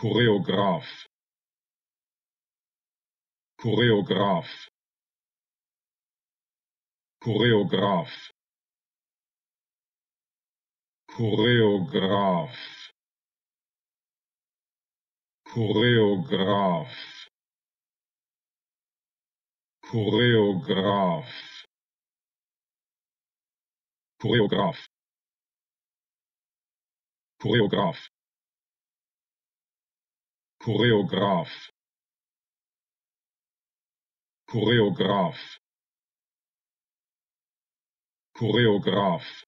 choréographe choréographe, choréographe, choréographe, choréographe, choréographe, choréographe, choréographe chorégraphe chorégraphe chorégraphe